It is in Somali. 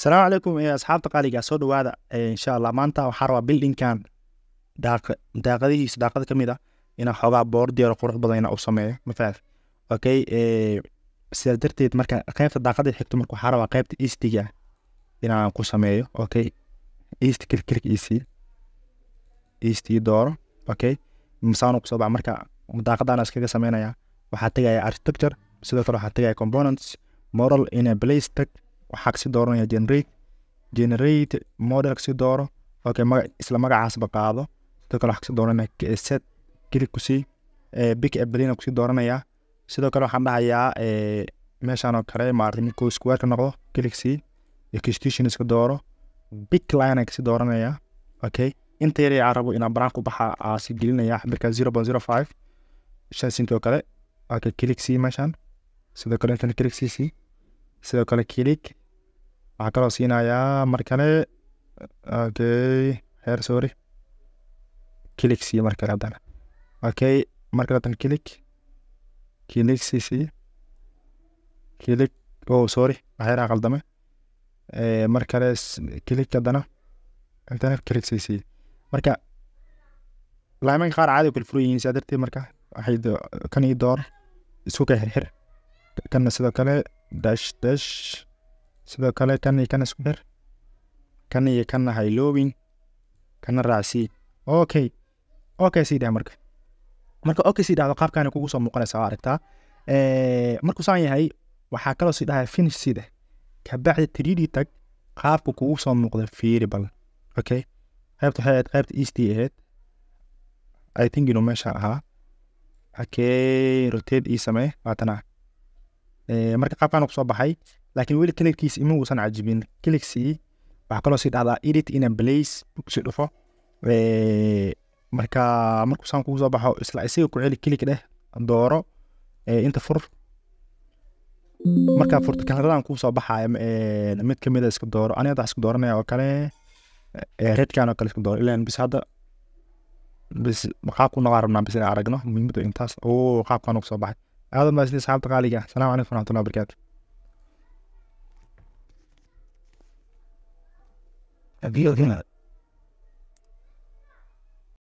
asalaamu calaykum eh, asxaabta qaaliga soo dhawaada eh, insha allah maanta waxaa rabaa bildinkan daaqadihiis daaqada ka mid ah inaa xoogaa boordeero qurux badan inaa u sameeyo mafaad okay eh, sidaa darteed marka qeybta daaqada xigto marka waxaa rabaa qeybta eastiga inaan ku sameeyo okay east klik klik east east dooro okay masaan kusoo bax marka daaqadaan iskaga sameynayaa waxaa tegaya architecture sidoo kale waxaa tegaya components moral in a waxaa kasi dooranaya generate generate model kasii dooro isla magacaasba qaado sidoo kale waxaa kasii dooranaya set click kusii eh, big abelina kusii dooranaya sidoo kale waxaan dhahayaa eh, meeshan oo kale maarata markuu squareka noqdo click sii extension iska dooro big line kasii dooranaya okay inta yar yaa rabo inaan baraan ku baxa aasi gelinaya xabirka zero point zero five shan sint kale okay click sii meeshan sidoo kale intan click sii sii sidoo kale click waxaa ah, kaloo siinayaa mar kale heer sorry click sii mar kale haddana okay mar kale haddana click click sii sii click oh sorry waxyara qaldame eh, mar kale click haddana haddana click sii sii marka laamanka qaar caadi kala furan yihiin sidaa darteed marka waxay kan ii door isku kala xirxir kana sidoo kale dash dash sidoo kale tan iyo kan isku xir kan iyo kanna hayloobin kana raacsii okay okay sii dheh marka marka okay sii dhahdo qaabkaana kugu soo muuqanaysa waa aragtaa eh, markuu saan yahay waxaa kaloo sii dhahaya finish sii dheh kabacdi tridii tag qaabka kugu soo muuqda fiiri bal okay qaybta waxay ahayd qaybta eastii ahayd i think inuu meesha ahaa okay rotate ii samee waatanaa eh, marka qaabkaan ku baxay laakiin weli kalarkiis ima uusan cajibin kalixi waxaa kaloo sii dhahdaa edit ina blace usi dhufo marka markuu saan kugu soo baxo isla isaga ku celi kilig dheh dooro inta fur markaa furto kalaradan kuu soo baxaaya mid kamida ah iska dooro aniga hadda isku dooranaya oo kale redkan oo kale isku dooro ilan bis hadda bis qaabku noqaa rabnaa bis inaan aragno muhiimadu intaas oo qaabkan kusoo baxay aadan baa sidii saxaabta qaaliga asalaamu calaykum waraxmatullahi wabarakaatu a him.